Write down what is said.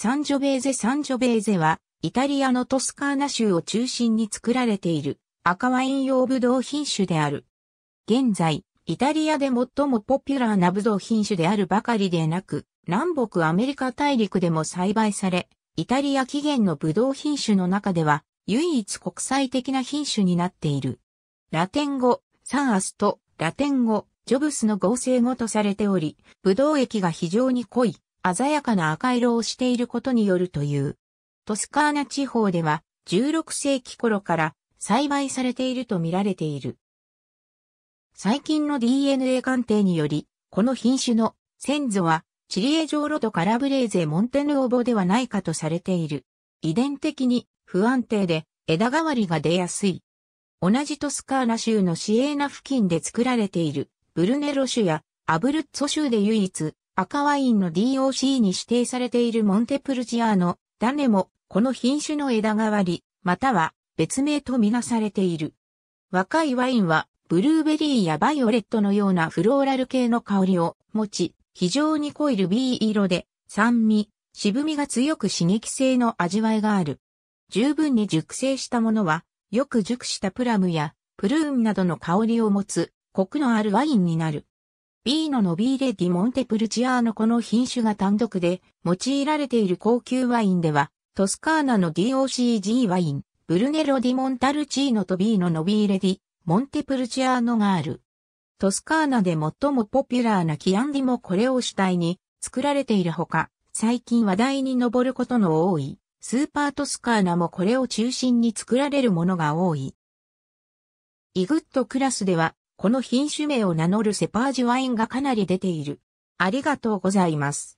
サンジョベーゼサンジョベーゼは、イタリアのトスカーナ州を中心に作られている赤ワイン用ブドウ品種である。現在、イタリアで最もポピュラーなブドウ品種であるばかりでなく、南北アメリカ大陸でも栽培され、イタリア起源のブドウ品種の中では、唯一国際的な品種になっている。ラテン語、サンアスとラテン語、ジョブスの合成語とされており、ブドウ液が非常に濃い、鮮やかな赤色をしていることによるという。トスカーナ地方では16世紀頃から栽培されていると見られている。最近の DNA 鑑定により、この品種の先祖はチリエジョーロとカラブレーゼ・モンテヌオボではないかとされている。遺伝的に不安定で枝代わりが出やすい。同じトスカーナ州のシエーナ付近で作られているブルネロ種やアブルッツォ州で唯一赤ワインの DOC に指定されているモンテプルジアーの種もこの品種の枝代わり、または別名とみなされている。若いワインはブルーベリーやバイオレットのようなフローラル系の香りを持ち、非常に濃いルビー色で酸味、渋みが強く刺激性の味わいがある。十分に熟成したものは、よく熟したプラムやプルーンなどの香りを持つ、コクのあるワインになる。B のノビーレディ・モンテプルチアーノこの品種が単独で用いられている高級ワインでは、トスカーナの DOCG ワイン、ブルネロディ・モンタルチーノと B のノビーレディ・モンテプルチアーノがある。トスカーナで最もポピュラーなキアンディもこれを主体に作られているほか、最近話題に上ることの多い、スーパートスカーナもこれを中心に作られるものが多い。イグッドクラスでは、この品種名を名乗るセパージュワインがかなり出ている。ありがとうございます。